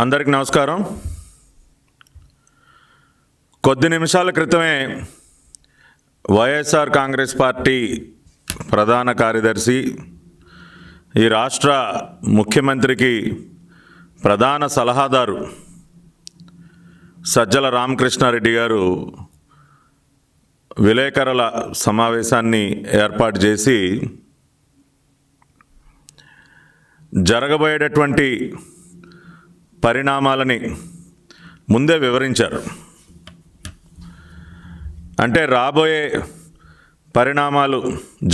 అందరికి నమస్కారం కొద్ది నిమిషాల క్రితమే వైఎస్ఆర్ కాంగ్రెస్ పార్టీ ప్రధాన కార్యదర్శి ఈ రాష్ట్ర ముఖ్యమంత్రికి ప్రధాన సలహాదారు సజ్జల రామకృష్ణారెడ్డి గారు విలేకరుల సమావేశాన్ని ఏర్పాటు చేసి జరగబోయేటటువంటి పరిణామాలని ముందే వివరించారు అంటే రాబోయే పరిణామాలు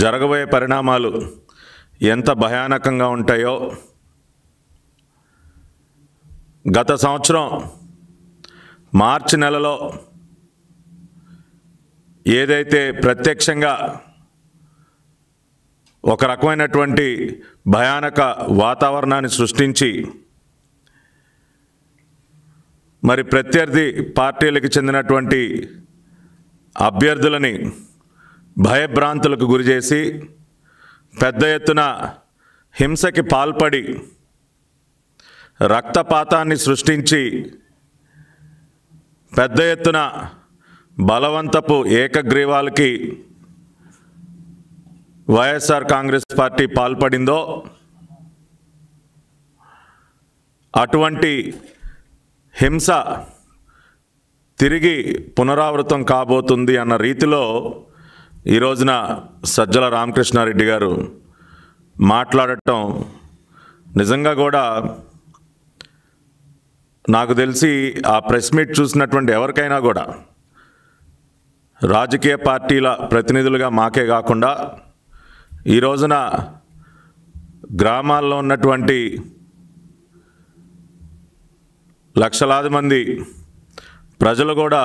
జరగబోయే పరిణామాలు ఎంత భయానకంగా ఉంటాయో గత సంవత్సరం మార్చి నెలలో ఏదైతే ప్రత్యక్షంగా ఒక రకమైనటువంటి భయానక వాతావరణాన్ని సృష్టించి మరి ప్రత్యర్థి పార్టీలకు చెందినటువంటి అభ్యర్థులని భయభ్రాంతులకు గురిచేసి పెద్ద ఎత్తున హింసకి పాల్పడి రక్తపాతాన్ని సృష్టించి పెద్ద ఎత్తున బలవంతపు ఏకగ్రీవాలకి వైఎస్ఆర్ కాంగ్రెస్ పార్టీ పాల్పడిందో అటువంటి హింస తిరిగి పునరావృతం కాబోతుంది అన్న రీతిలో ఈ రోజున సజ్జల రామకృష్ణారెడ్డి గారు మాట్లాడటం నిజంగా కూడా నాకు తెలిసి ఆ ప్రెస్ మీట్ చూసినటువంటి ఎవరికైనా కూడా రాజకీయ పార్టీల ప్రతినిధులుగా మాకే కాకుండా ఈ రోజున గ్రామాల్లో ఉన్నటువంటి లక్షలాది మంది ప్రజలు కూడా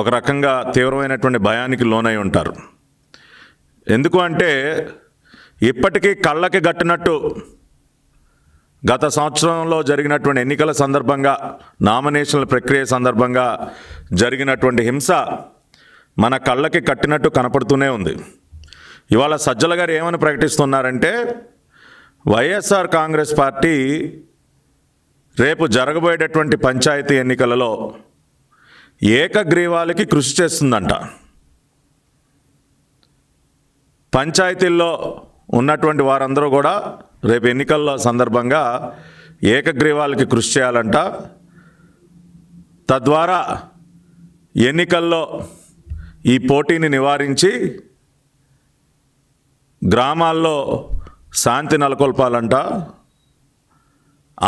ఒక రకంగా తీవ్రమైనటువంటి భయానికి లోనై ఉంటారు ఎందుకు అంటే ఇప్పటికీ కళ్ళకి గట్టినట్టు గత సంవత్సరంలో జరిగినటువంటి ఎన్నికల సందర్భంగా నామినేషన్ల ప్రక్రియ సందర్భంగా జరిగినటువంటి హింస మన కళ్ళకి కట్టినట్టు కనపడుతూనే ఉంది ఇవాళ సజ్జల గారు ఏమని ప్రకటిస్తున్నారంటే వైఎస్ఆర్ కాంగ్రెస్ పార్టీ రేపు జరగబోయేటటువంటి పంచాయతీ ఎన్నికలలో ఏకగ్రీవాలకి కృషి చేస్తుందంట పంచాయతీల్లో ఉన్నటువంటి వారందరూ కూడా రేపు ఎన్నికల సందర్భంగా ఏకగ్రీవాలకి కృషి చేయాలంట తద్వారా ఎన్నికల్లో ఈ పోటీని నివారించి గ్రామాల్లో శాంతి నెలకొల్పాలంట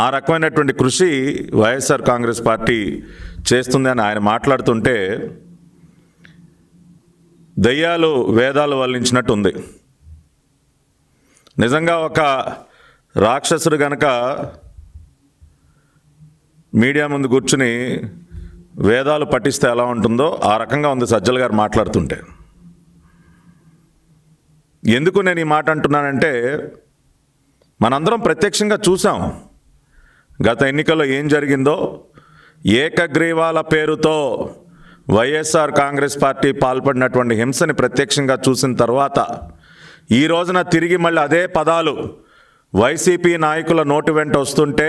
ఆ రకమైనటువంటి కృషి వైఎస్ఆర్ కాంగ్రెస్ పార్టీ చేస్తుందని ఆయన మాట్లాడుతుంటే దయ్యాలు వేదాలు వల్లించినట్టు ఉంది నిజంగా ఒక రాక్షసుడు గనక మీడియా ముందు కూర్చుని వేదాలు పఠిస్తే ఎలా ఉంటుందో ఆ రకంగా ఉంది సజ్జల గారు మాట్లాడుతుంటే ఎందుకు నేను ఈ మాట అంటున్నానంటే మనందరం ప్రత్యక్షంగా చూసాం గత ఎన్నికల్లో ఏం జరిగిందో ఏకగ్రీవాల పేరుతో వైఎస్ఆర్ కాంగ్రెస్ పార్టీ పాల్పడినటువంటి హింసని ప్రత్యక్షంగా చూసిన తర్వాత ఈ రోజున తిరిగి మళ్ళీ అదే పదాలు వైసీపీ నాయకుల నోటి వెంట వస్తుంటే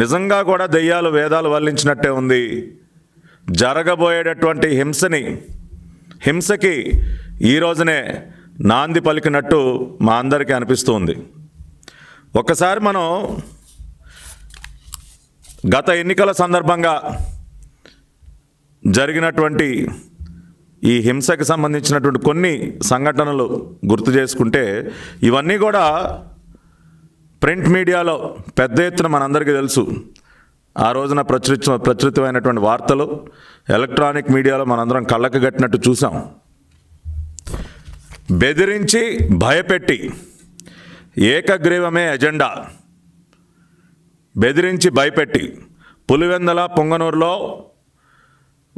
నిజంగా కూడా దెయ్యాలు వేదాలు వల్లించినట్టే ఉంది జరగబోయేటటువంటి హింసని హింసకి ఈ రోజునే నాంది పలికినట్టు మా అందరికీ అనిపిస్తుంది ఒక్కసారి మనం గత ఎన్నికల సందర్భంగా జరిగినటువంటి ఈ హింసకు సంబంధించినటువంటి కొన్ని సంఘటనలు గుర్తు చేసుకుంటే ఇవన్నీ కూడా ప్రింట్ మీడియాలో పెద్ద ఎత్తున మనందరికీ తెలుసు ఆ రోజున ప్రచురిత ప్రచురితమైనటువంటి వార్తలు ఎలక్ట్రానిక్ మీడియాలో మనందరం కళ్ళకు కట్టినట్టు చూసాం బెదిరించి భయపెట్టి ఏకగ్రీవమే ఎజెండా బెదిరించి భయపెట్టి పులివెందల పొంగనూరులో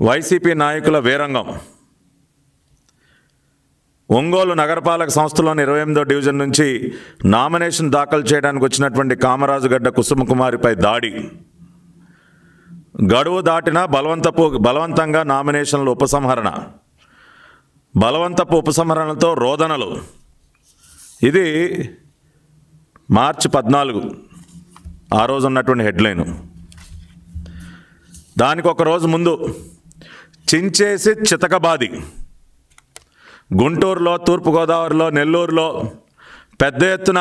వైసీపీ నాయకుల వీరంగం ఒంగోలు నగరపాలక సంస్థలోని ఇరవై ఎనిమిదో డివిజన్ నుంచి నామినేషన్ దాఖలు చేయడానికి వచ్చినటువంటి కామరాజుగడ్డ కుసుమకుమారిపై దాడి గడువు దాటిన బలవంతపు బలవంతంగా నామినేషన్ల ఉపసంహరణ బలవంతపు ఉపసంహరణలతో రోదనలు ఇది మార్చి పద్నాలుగు ఆ రోజు ఉన్నటువంటి హెడ్లైను దానికి ఒక రోజు ముందు చించేసి చితకబాది గుంటూరులో తూర్పుగోదావరిలో నెల్లూరులో పెద్ద ఎత్తున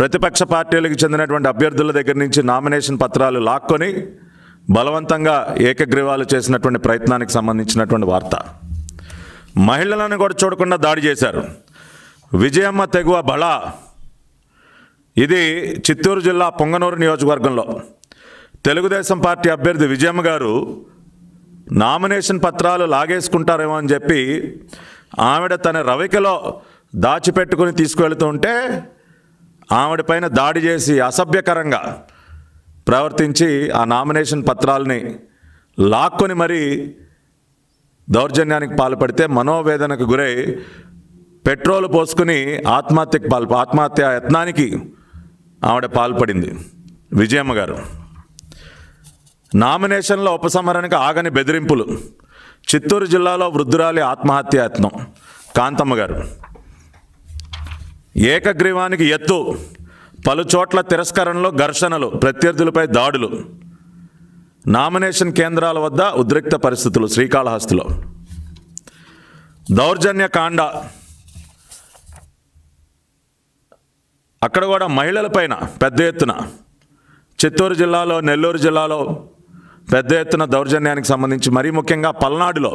ప్రతిపక్ష పార్టీలకు చెందినటువంటి అభ్యర్థుల దగ్గర నుంచి నామినేషన్ పత్రాలు లాక్కొని బలవంతంగా ఏకగ్రీవాలు చేసినటువంటి ప్రయత్నానికి సంబంధించినటువంటి వార్త మహిళలను కూడా చూడకుండా దాడి చేశారు విజయమ్మ తెగువ బళ ఇది చిత్తూరు జిల్లా పొంగనూరు నియోజకవర్గంలో తెలుగుదేశం పార్టీ అభ్యర్థి విజయమ్మ గారు నామినేషన్ పత్రాలు లాగేసుకుంటారేమో అని చెప్పి ఆవిడ తన రవికలో దాచిపెట్టుకుని ఆవిడ ఆవిడపైన దాడి చేసి అసభ్యకరంగా ప్రవర్తించి ఆ నామినేషన్ పత్రాలని లాక్కొని మరీ దౌర్జన్యానికి పాల్పడితే మనోవేదనకు గురై పెట్రోల్ పోసుకుని ఆత్మహత్యకు పాల్ప ఆత్మహత్య యత్నానికి ఆవిడ పాల్పడింది విజయమ్మ గారు నామినేషన్ల ఉపసంహరణకు ఆగని బెదిరింపులు చిత్తూరు జిల్లాలో వృద్ధురాలి ఆత్మహత్యాయత్నం కాంతమ్మ గారు ఏకగ్రీవానికి ఎత్తు పలుచోట్ల తిరస్కరణలు ఘర్షణలు ప్రత్యర్థులపై దాడులు నామినేషన్ కేంద్రాల వద్ద ఉద్రిక్త పరిస్థితులు శ్రీకాళహస్తిలో దౌర్జన్యకాండ అక్కడ కూడా మహిళల పైన పెద్ద ఎత్తున చిత్తూరు జిల్లాలో నెల్లూరు జిల్లాలో పెద్ద ఎత్తున దౌర్జన్యానికి సంబంధించి మరీ ముఖ్యంగా పల్నాడులో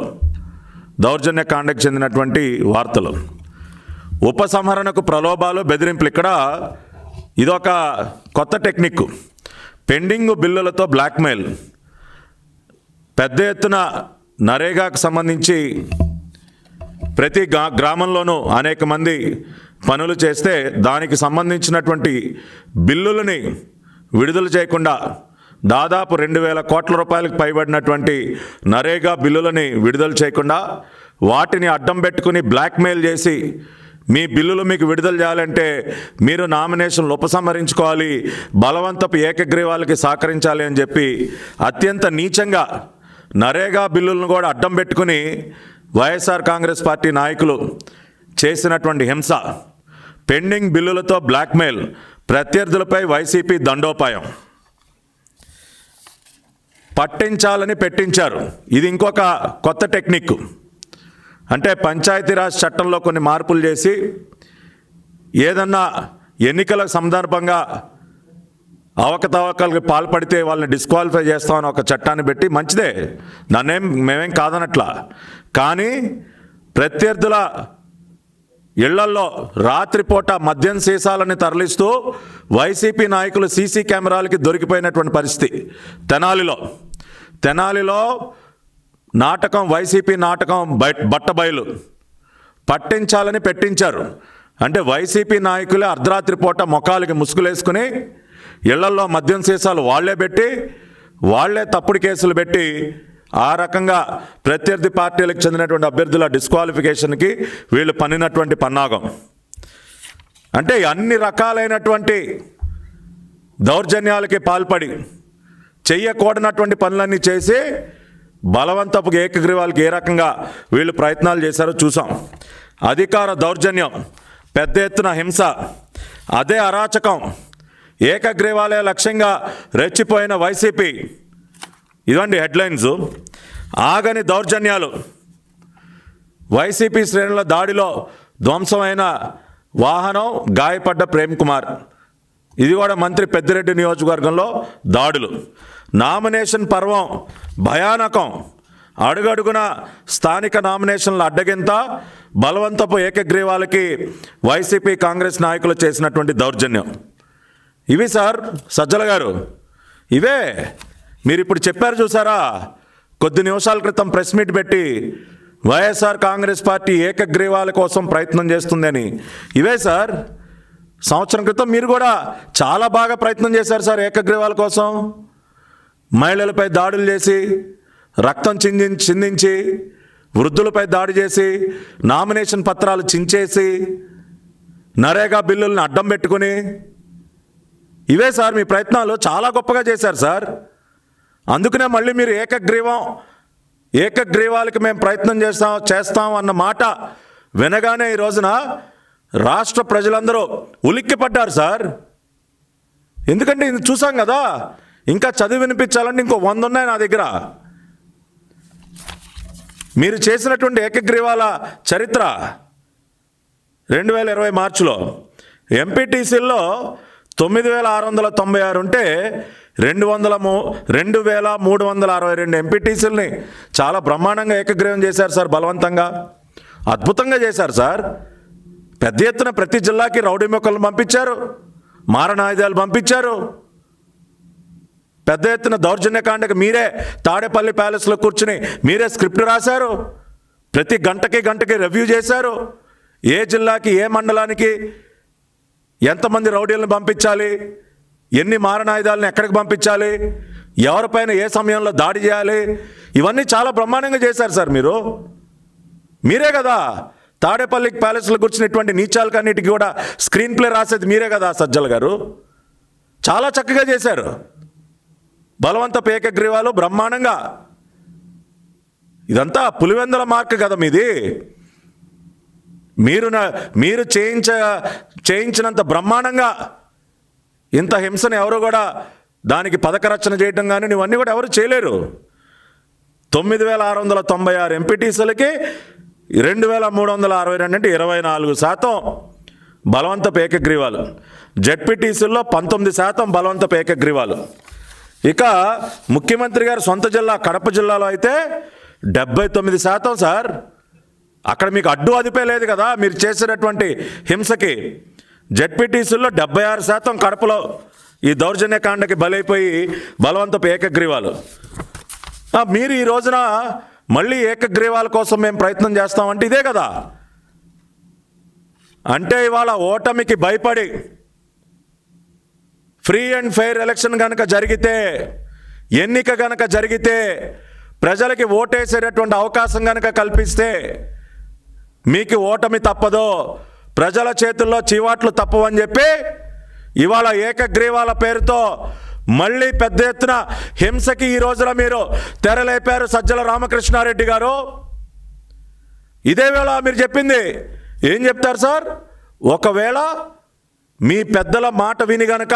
దౌర్జన్య కాండకు చెందినటువంటి వార్తలు ఉపసంహరణకు ప్రలోభాలు బెదిరింపులు ఇక్కడ ఇదొక కొత్త టెక్నిక్ పెండింగ్ బిల్లులతో బ్లాక్మెయిల్ పెద్ద ఎత్తున నరేగాకు సంబంధించి ప్రతి గ్రామంలోనూ అనేక మంది పనులు చేస్తే దానికి సంబంధించినటువంటి బిల్లులని విడుదల చేయకుండా దాదాపు రెండు వేల కోట్ల రూపాయలకు పైబడినటువంటి నరేగా బిల్లులని విడుదల చేయకుండా వాటిని అడ్డం పెట్టుకుని బ్లాక్మెయిల్ చేసి మీ బిల్లులు మీకు విడుదల చేయాలంటే మీరు నామినేషన్లు ఉపసంహరించుకోవాలి బలవంతపు ఏకగ్రీవాలకి సహకరించాలి అని చెప్పి అత్యంత నీచంగా నరేగా బిల్లులను కూడా అడ్డం పెట్టుకుని వైఎస్ఆర్ కాంగ్రెస్ పార్టీ నాయకులు చేసినటువంటి హింస పెండింగ్ బిల్లులతో బ్లాక్మెయిల్ ప్రత్యర్థులపై వైసీపీ దండోపాయం పట్టించాలని పెట్టించారు ఇది ఇంకొక కొత్త టెక్నిక్ అంటే పంచాయతీరాజ్ చట్టంలో కొన్ని మార్పులు చేసి ఏదన్నా ఎన్నికల సందర్భంగా అవకతవకలకు పాల్పడితే వాళ్ళని డిస్క్వాలిఫై చేస్తామని ఒక చట్టాన్ని పెట్టి మంచిదే నన్నేం మేమేం కాదనట్లా కానీ ప్రత్యర్థుల ఇళ్లల్లో రాత్రిపూట మద్యం సీసాలని తరలిస్తూ వైసీపీ నాయకులు సీసీ కెమెరాలకి దొరికిపోయినటువంటి పరిస్థితి తెనాలిలో తెనాలిలో నాటకం వైసీపీ నాటకం బట్టబయలు పట్టించాలని పెట్టించారు అంటే వైసీపీ నాయకులే అర్ధరాత్రి పూట ముఖాలకి ముసుగులేసుకుని ఇళ్లల్లో మద్యం సీసాలు వాళ్లే పెట్టి వాళ్లే తప్పుడు కేసులు పెట్టి ఆ రకంగా ప్రత్యర్థి పార్టీలకు చెందినటువంటి అభ్యర్థుల డిస్క్వాలిఫికేషన్కి వీళ్ళు పన్నినటువంటి పన్నాగం అంటే అన్ని రకాలైనటువంటి దౌర్జన్యాలకి పాల్పడి చెయ్యకూడనటువంటి పనులన్నీ చేసి బలవంతపు ఏకగ్రీవాలకు ఏ రకంగా వీళ్ళు ప్రయత్నాలు చేశారో చూసాం అధికార దౌర్జన్యం పెద్ద ఎత్తున హింస అదే అరాచకం ఏకగ్రీవాలయ లక్ష్యంగా రెచ్చిపోయిన వైసీపీ ఇదండి హెడ్లైన్స్ ఆగని దౌర్జన్యాలు వైసీపీ శ్రేణుల దాడిలో ధ్వంసమైన వాహనం గాయపడ్డ ప్రేమ్ కుమార్ ఇది కూడా మంత్రి పెద్దిరెడ్డి నియోజకవర్గంలో దాడులు నామినేషన్ పర్వం భయానకం అడుగడుగున స్థానిక నామినేషన్లు అడ్డగింత బలవంతపు ఏకగ్రీవాలకి వైసీపీ కాంగ్రెస్ నాయకులు చేసినటువంటి దౌర్జన్యం ఇవి సార్ సజ్జల గారు ఇవే మీరు ఇప్పుడు చెప్పారు చూసారా కొద్ది నిమిషాల క్రితం ప్రెస్ మీట్ పెట్టి వైఎస్ఆర్ కాంగ్రెస్ పార్టీ ఏకగ్రీవాల కోసం ప్రయత్నం చేస్తుందని ఇవే సార్ సంవత్సరం క్రితం మీరు కూడా చాలా బాగా ప్రయత్నం చేశారు సార్ ఏకగ్రీవాల కోసం మహిళలపై దాడులు చేసి రక్తం చింది చిందించి వృద్ధులపై దాడి చేసి నామినేషన్ పత్రాలు చించేసి నరేగా బిల్లుల్ని అడ్డం పెట్టుకుని ఇవే సార్ మీ ప్రయత్నాలు చాలా గొప్పగా చేశారు సార్ అందుకనే మళ్ళీ మీరు ఏకగ్రీవం ఏకగ్రీవాలకి మేము ప్రయత్నం చేస్తాం చేస్తాం అన్న మాట వినగానే ఈ రోజున రాష్ట్ర ప్రజలందరూ ఉలిక్కిపడ్డారు సార్ ఎందుకంటే ఇది చూసాం కదా ఇంకా చదివి వినిపించాలంటే ఇంకో వంద ఉన్నాయి నా దగ్గర మీరు చేసినటువంటి ఏకగ్రీవాల చరిత్ర రెండు వేల ఇరవై మార్చిలో ఎంపీటీసీల్లో తొమ్మిది వేల ఆరు వందల తొంభై ఆరు ఉంటే రెండు వందల రెండు వేల మూడు వందల అరవై రెండు ఎంపీటీసీలని చాలా బ్రహ్మాండంగా ఏకగ్రీవం చేశారు సార్ బలవంతంగా అద్భుతంగా చేశారు సార్ పెద్ద ఎత్తున ప్రతి జిల్లాకి రౌడీ మొక్కలు పంపించారు మారణాయుధాలు పంపించారు పెద్ద ఎత్తున దౌర్జన్యకాండకు మీరే తాడేపల్లి ప్యాలెస్లో కూర్చుని మీరే స్క్రిప్ట్ రాశారు ప్రతి గంటకి గంటకి రివ్యూ చేశారు ఏ జిల్లాకి ఏ మండలానికి ఎంతమంది రౌడీలను పంపించాలి ఎన్ని మారణాయుధాలను ఎక్కడికి పంపించాలి ఎవరిపైన ఏ సమయంలో దాడి చేయాలి ఇవన్నీ చాలా బ్రహ్మాండంగా చేశారు సార్ మీరు మీరే కదా తాడేపల్లి ప్యాలెస్లో కూర్చున్నటువంటి అన్నిటికీ కూడా స్క్రీన్ ప్లే రాసేది మీరే కదా సజ్జల్ గారు చాలా చక్కగా చేశారు బలవంత పేకగ్రీవాలు బ్రహ్మాండంగా ఇదంతా పులివెందుల మార్క్ కదా మీది మీరు మీరు చేయించ చేయించినంత బ్రహ్మాండంగా ఇంత హింసను ఎవరు కూడా దానికి పథకరచన చేయడం కానీ ఇవన్నీ కూడా ఎవరు చేయలేరు తొమ్మిది వేల ఆరు వందల తొంభై ఆరు ఎంపీటీసీలకి రెండు వేల మూడు వందల అరవై రెండు అంటే ఇరవై నాలుగు శాతం బలవంత ఏకగ్రీవాలు జడ్పీటీసీల్లో పంతొమ్మిది శాతం బలవంత ఏకగ్రీవాలు ఇక ముఖ్యమంత్రి గారు సొంత జిల్లా కడప జిల్లాలో అయితే డెబ్బై తొమ్మిది శాతం సార్ అక్కడ మీకు అడ్డు అదిపే లేదు కదా మీరు చేసినటువంటి హింసకి జడ్పీటీసీల్లో డెబ్బై ఆరు శాతం కడపలో ఈ దౌర్జన్యకాండకి బలైపోయి బలవంతపు ఏకగ్రీవాలు మీరు ఈ రోజున మళ్ళీ ఏకగ్రీవాల కోసం మేము ప్రయత్నం చేస్తామంటే ఇదే కదా అంటే ఇవాళ ఓటమికి భయపడి ఫ్రీ అండ్ ఫెయిర్ ఎలక్షన్ కనుక జరిగితే ఎన్నిక కనుక జరిగితే ప్రజలకి ఓటేసేటటువంటి అవకాశం కనుక కల్పిస్తే మీకు ఓటమి తప్పదో ప్రజల చేతుల్లో చీవాట్లు తప్పవని చెప్పి ఇవాళ ఏకగ్రీవాల పేరుతో మళ్ళీ పెద్ద ఎత్తున హింసకి ఈ రోజున మీరు తెరలేపారు సజ్జల రామకృష్ణారెడ్డి గారు ఇదే వేళ మీరు చెప్పింది ఏం చెప్తారు సార్ ఒకవేళ మీ పెద్దల మాట విని గనక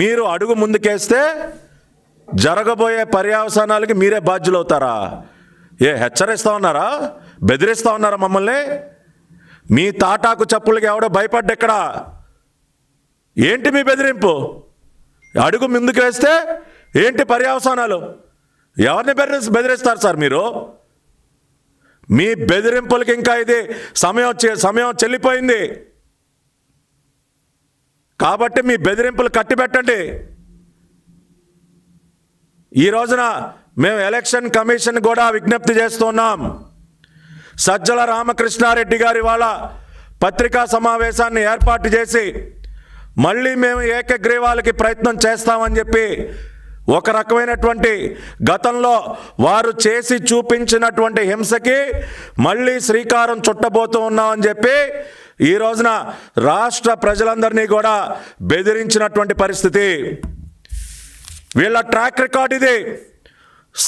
మీరు అడుగు ముందుకేస్తే జరగబోయే పర్యవసానాలకి మీరే బాధ్యులవుతారా ఏ హెచ్చరిస్తా ఉన్నారా బెదిరిస్తా ఉన్నారా మమ్మల్ని మీ తాటాకు చప్పులకి ఎవడో భయపడ్డెక్కడా ఏంటి మీ బెదిరింపు అడుగు ముందుకు వేస్తే ఏంటి పర్యావసానాలు ఎవరిని బెదిరి బెదిరిస్తారు సార్ మీరు మీ బెదిరింపులకి ఇంకా ఇది సమయం సమయం చెల్లిపోయింది కాబట్టి మీ బెదిరింపులు కట్టిపెట్టండి ఈ రోజున మేము ఎలక్షన్ కమిషన్ కూడా విజ్ఞప్తి చేస్తున్నాం సజ్జల రామకృష్ణారెడ్డి గారి వాళ్ళ పత్రికా సమావేశాన్ని ఏర్పాటు చేసి మళ్ళీ మేము ఏకగ్రీవాలకి ప్రయత్నం చేస్తామని చెప్పి ఒక రకమైనటువంటి గతంలో వారు చేసి చూపించినటువంటి హింసకి మళ్ళీ శ్రీకారం చుట్టబోతూ ఉన్నామని చెప్పి ఈ రోజున రాష్ట్ర ప్రజలందరినీ కూడా బెదిరించినటువంటి పరిస్థితి వీళ్ళ ట్రాక్ రికార్డ్ ఇది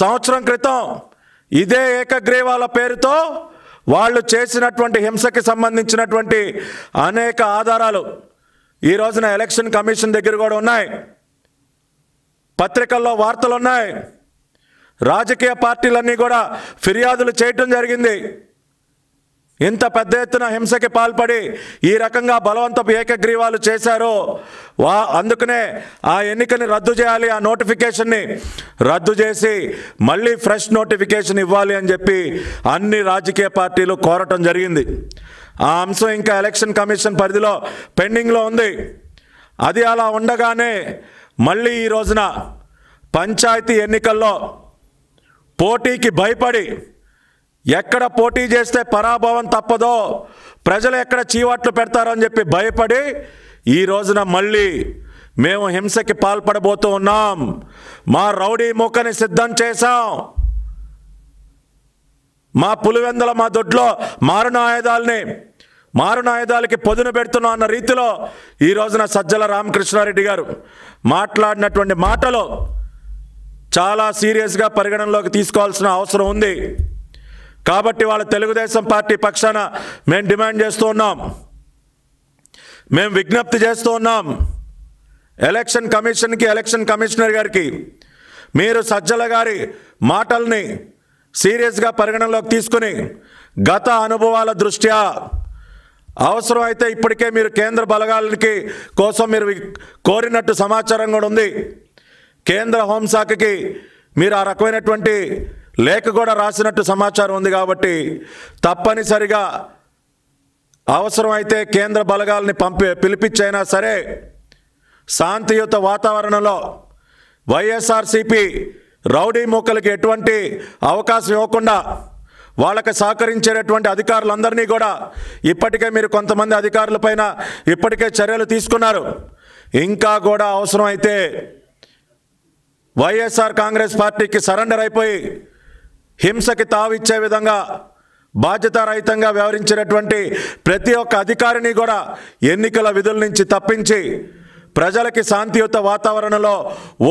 సంవత్సరం క్రితం ఇదే ఏకగ్రీవాల పేరుతో వాళ్ళు చేసినటువంటి హింసకి సంబంధించినటువంటి అనేక ఆధారాలు ఈ రోజున ఎలక్షన్ కమిషన్ దగ్గర కూడా ఉన్నాయి పత్రికల్లో వార్తలు ఉన్నాయి రాజకీయ పార్టీలన్నీ కూడా ఫిర్యాదులు చేయటం జరిగింది ఇంత పెద్ద ఎత్తున హింసకి పాల్పడి ఈ రకంగా బలవంతపు ఏకగ్రీవాలు చేశారో వా అందుకనే ఆ ఎన్నికని రద్దు చేయాలి ఆ నోటిఫికేషన్ని రద్దు చేసి మళ్ళీ ఫ్రెష్ నోటిఫికేషన్ ఇవ్వాలి అని చెప్పి అన్ని రాజకీయ పార్టీలు కోరటం జరిగింది ఆ అంశం ఇంకా ఎలక్షన్ కమిషన్ పరిధిలో పెండింగ్లో ఉంది అది అలా ఉండగానే మళ్ళీ ఈ రోజున పంచాయతీ ఎన్నికల్లో పోటీకి భయపడి ఎక్కడ పోటీ చేస్తే పరాభవం తప్పదో ప్రజలు ఎక్కడ చీవాట్లు పెడతారో అని చెప్పి భయపడి ఈ రోజున మళ్ళీ మేము హింసకి పాల్పడబోతూ ఉన్నాం మా రౌడీ మూకని సిద్ధం చేశాం మా పులివెందల మా దొడ్లో మారున ఆయుధాలని మారున ఆయుధాలకి పొదును పెడుతున్నాం అన్న రీతిలో ఈ రోజున సజ్జల రామకృష్ణారెడ్డి గారు మాట్లాడినటువంటి మాటలు చాలా సీరియస్గా పరిగణనలోకి తీసుకోవాల్సిన అవసరం ఉంది కాబట్టి వాళ్ళ తెలుగుదేశం పార్టీ పక్షాన మేము డిమాండ్ చేస్తూ ఉన్నాం మేము విజ్ఞప్తి చేస్తూ ఉన్నాం ఎలక్షన్ కమిషన్కి ఎలక్షన్ కమిషనర్ గారికి మీరు సజ్జల గారి మాటల్ని సీరియస్గా పరిగణనలోకి తీసుకుని గత అనుభవాల దృష్ట్యా అవసరమైతే ఇప్పటికే మీరు కేంద్ర బలగాలకి కోసం మీరు కోరినట్టు సమాచారం కూడా ఉంది కేంద్ర హోంశాఖకి మీరు ఆ రకమైనటువంటి లేఖ కూడా రాసినట్టు సమాచారం ఉంది కాబట్టి తప్పనిసరిగా అవసరమైతే కేంద్ర బలగాల్ని పంపి పిలిపించైనా సరే శాంతియుత వాతావరణంలో వైఎస్ఆర్సిపి రౌడీ మొక్కలకి ఎటువంటి అవకాశం ఇవ్వకుండా వాళ్ళకి సహకరించేటటువంటి అధికారులందరినీ కూడా ఇప్పటికే మీరు కొంతమంది అధికారుల పైన ఇప్పటికే చర్యలు తీసుకున్నారు ఇంకా కూడా అవసరమైతే వైఎస్ఆర్ కాంగ్రెస్ పార్టీకి సరెండర్ అయిపోయి హింసకి తావిచ్చే విధంగా బాధ్యతారహితంగా వ్యవహరించినటువంటి ప్రతి ఒక్క అధికారిని కూడా ఎన్నికల విధుల నుంచి తప్పించి ప్రజలకి శాంతియుత వాతావరణంలో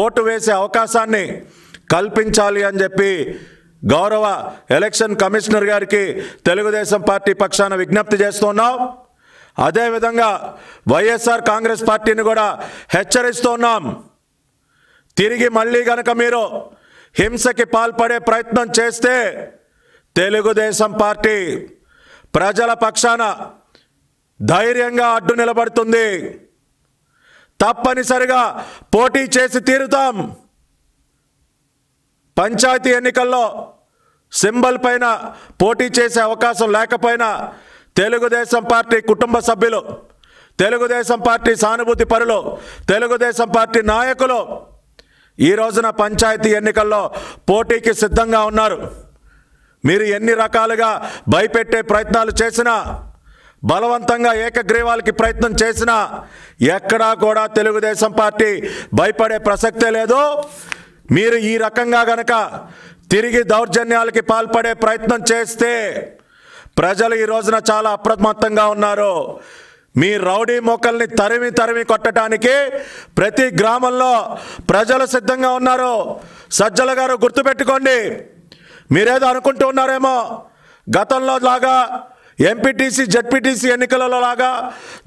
ఓటు వేసే అవకాశాన్ని కల్పించాలి అని చెప్పి గౌరవ ఎలక్షన్ కమిషనర్ గారికి తెలుగుదేశం పార్టీ పక్షాన విజ్ఞప్తి చేస్తున్నాం అదేవిధంగా వైఎస్ఆర్ కాంగ్రెస్ పార్టీని కూడా హెచ్చరిస్తున్నాం తిరిగి మళ్ళీ కనుక మీరు హింసకి పాల్పడే ప్రయత్నం చేస్తే తెలుగుదేశం పార్టీ ప్రజల పక్షాన ధైర్యంగా అడ్డు నిలబడుతుంది తప్పనిసరిగా పోటీ చేసి తీరుతాం పంచాయతీ ఎన్నికల్లో సింబల్ పైన పోటీ చేసే అవకాశం లేకపోయినా తెలుగుదేశం పార్టీ కుటుంబ సభ్యులు తెలుగుదేశం పార్టీ సానుభూతి పరులు తెలుగుదేశం పార్టీ నాయకులు ఈ రోజున పంచాయతీ ఎన్నికల్లో పోటీకి సిద్ధంగా ఉన్నారు మీరు ఎన్ని రకాలుగా భయపెట్టే ప్రయత్నాలు చేసినా బలవంతంగా ఏకగ్రీవాలకి ప్రయత్నం చేసినా ఎక్కడా కూడా తెలుగుదేశం పార్టీ భయపడే ప్రసక్తే లేదు మీరు ఈ రకంగా గనక తిరిగి దౌర్జన్యాలకి పాల్పడే ప్రయత్నం చేస్తే ప్రజలు ఈ రోజున చాలా అప్రమత్తంగా ఉన్నారు మీ రౌడీ మొక్కల్ని తరిమి తరిమి కొట్టడానికి ప్రతి గ్రామంలో ప్రజలు సిద్ధంగా ఉన్నారు సజ్జల గారు గుర్తుపెట్టుకోండి మీరేదో అనుకుంటూ ఉన్నారేమో గతంలో లాగా ఎంపీటీసీ జడ్పీటీసీ ఎన్నికలలో లాగా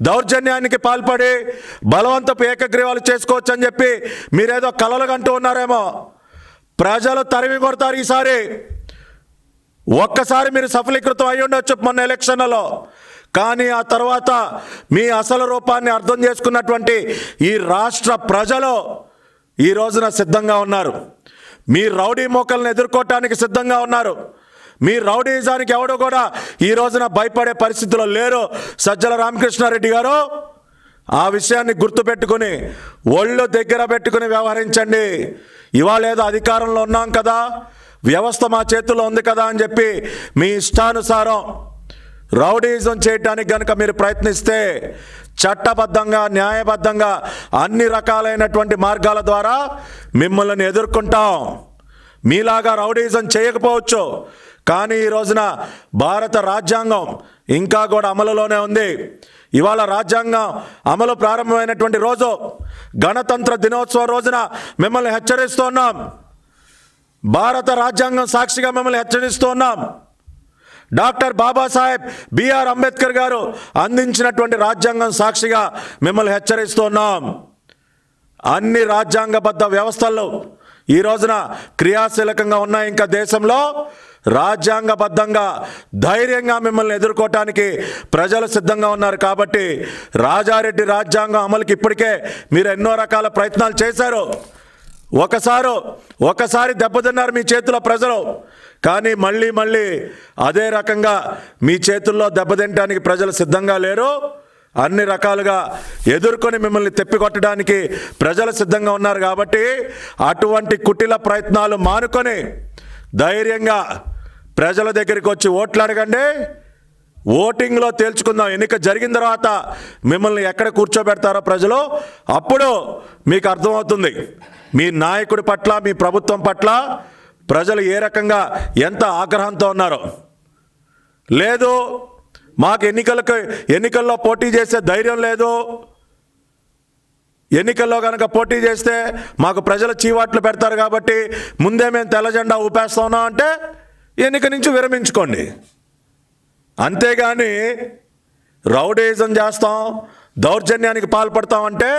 దౌర్జన్యానికి పాల్పడి బలవంతపు ఏకగ్రీవాలు చేసుకోవచ్చు అని చెప్పి మీరేదో కలలు కంటూ ఉన్నారేమో ప్రజలు తరిమి కొడతారు ఈసారి ఒక్కసారి మీరు సఫలీకృతం అయ్యుండొచ్చు మొన్న ఎలక్షన్లలో కానీ ఆ తర్వాత మీ అసలు రూపాన్ని అర్థం చేసుకున్నటువంటి ఈ రాష్ట్ర ప్రజలు ఈ రోజున సిద్ధంగా ఉన్నారు మీ రౌడీ మోకల్ని ఎదుర్కోవటానికి సిద్ధంగా ఉన్నారు మీ రౌడీజానికి ఎవడు కూడా ఈ రోజున భయపడే పరిస్థితిలో లేరు సజ్జల రామకృష్ణారెడ్డి గారు ఆ విషయాన్ని గుర్తుపెట్టుకుని ఒళ్ళు దగ్గర పెట్టుకుని వ్యవహరించండి ఇవాళ ఏదో అధికారంలో ఉన్నాం కదా వ్యవస్థ మా చేతుల్లో ఉంది కదా అని చెప్పి మీ ఇష్టానుసారం రౌడీజం చేయడానికి కనుక మీరు ప్రయత్నిస్తే చట్టబద్ధంగా న్యాయబద్ధంగా అన్ని రకాలైనటువంటి మార్గాల ద్వారా మిమ్మల్ని ఎదుర్కొంటాం మీలాగా రౌడీజం చేయకపోవచ్చు కానీ ఈ రోజున భారత రాజ్యాంగం ఇంకా కూడా అమలులోనే ఉంది ఇవాళ రాజ్యాంగం అమలు ప్రారంభమైనటువంటి రోజు గణతంత్ర దినోత్సవ రోజున మిమ్మల్ని హెచ్చరిస్తున్నాం భారత రాజ్యాంగం సాక్షిగా మిమ్మల్ని హెచ్చరిస్తున్నాం డాక్టర్ బాబాసాహెబ్ బిఆర్ అంబేద్కర్ గారు అందించినటువంటి రాజ్యాంగం సాక్షిగా మిమ్మల్ని హెచ్చరిస్తున్నాం అన్ని రాజ్యాంగబద్ధ వ్యవస్థల్లో ఈ రోజున క్రియాశీలకంగా ఉన్న ఇంకా దేశంలో రాజ్యాంగబద్ధంగా ధైర్యంగా మిమ్మల్ని ఎదుర్కోవటానికి ప్రజలు సిద్ధంగా ఉన్నారు కాబట్టి రాజారెడ్డి రాజ్యాంగం అమలుకి ఇప్పటికే మీరు ఎన్నో రకాల ప్రయత్నాలు చేశారు ఒకసారు ఒకసారి దెబ్బతిన్నారు మీ చేతిలో ప్రజలు కానీ మళ్ళీ మళ్ళీ అదే రకంగా మీ చేతుల్లో దెబ్బతింటానికి ప్రజలు సిద్ధంగా లేరు అన్ని రకాలుగా ఎదుర్కొని మిమ్మల్ని తెప్పికొట్టడానికి ప్రజలు సిద్ధంగా ఉన్నారు కాబట్టి అటువంటి కుటిల ప్రయత్నాలు మానుకొని ధైర్యంగా ప్రజల దగ్గరికి వచ్చి ఓట్లు అడగండి ఓటింగ్లో తేల్చుకుందాం ఎన్నిక జరిగిన తర్వాత మిమ్మల్ని ఎక్కడ కూర్చోబెడతారో ప్రజలు అప్పుడు మీకు అర్థమవుతుంది మీ నాయకుడి పట్ల మీ ప్రభుత్వం పట్ల ప్రజలు ఏ రకంగా ఎంత ఆగ్రహంతో ఉన్నారో లేదు మాకు ఎన్నికలకు ఎన్నికల్లో పోటీ చేసే ధైర్యం లేదు ఎన్నికల్లో కనుక పోటీ చేస్తే మాకు ప్రజలు చీవాట్లు పెడతారు కాబట్టి ముందే మేము తెల్లజెండా ఉన్నాం అంటే ఎన్నిక నుంచి విరమించుకోండి అంతేగాని రౌడీజం చేస్తాం దౌర్జన్యానికి పాల్పడతామంటే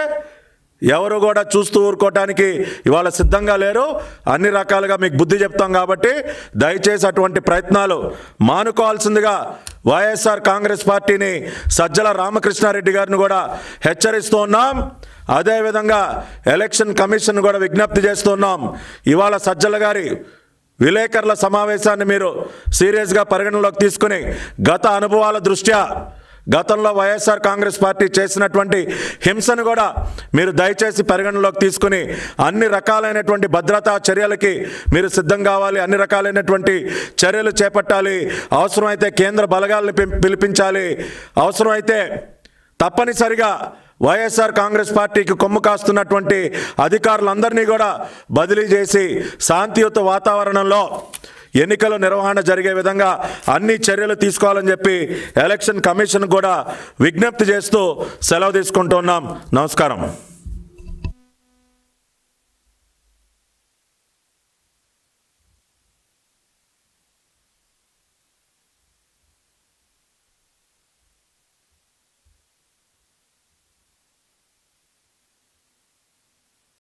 ఎవరు కూడా చూస్తూ ఊరుకోవటానికి ఇవాళ సిద్ధంగా లేరు అన్ని రకాలుగా మీకు బుద్ధి చెప్తాం కాబట్టి దయచేసి అటువంటి ప్రయత్నాలు మానుకోవాల్సిందిగా వైఎస్ఆర్ కాంగ్రెస్ పార్టీని సజ్జల రామకృష్ణారెడ్డి గారిని కూడా హెచ్చరిస్తూ ఉన్నాం అదేవిధంగా ఎలక్షన్ కమిషన్ కూడా విజ్ఞప్తి చేస్తున్నాం ఇవాళ సజ్జల గారి విలేకరుల సమావేశాన్ని మీరు సీరియస్గా పరిగణలోకి తీసుకుని గత అనుభవాల దృష్ట్యా గతంలో వైఎస్ఆర్ కాంగ్రెస్ పార్టీ చేసినటువంటి హింసను కూడా మీరు దయచేసి పరిగణలోకి తీసుకుని అన్ని రకాలైనటువంటి భద్రతా చర్యలకి మీరు సిద్ధం కావాలి అన్ని రకాలైనటువంటి చర్యలు చేపట్టాలి అవసరమైతే కేంద్ర బలగాలను పిలిపించాలి అవసరమైతే తప్పనిసరిగా వైఎస్ఆర్ కాంగ్రెస్ పార్టీకి కొమ్ము కాస్తున్నటువంటి అధికారులందరినీ కూడా బదిలీ చేసి శాంతియుత వాతావరణంలో ఎన్నికల నిర్వహణ జరిగే విధంగా అన్ని చర్యలు తీసుకోవాలని చెప్పి ఎలక్షన్ కమిషన్ కూడా విజ్ఞప్తి చేస్తూ సెలవు తీసుకుంటున్నాం నమస్కారం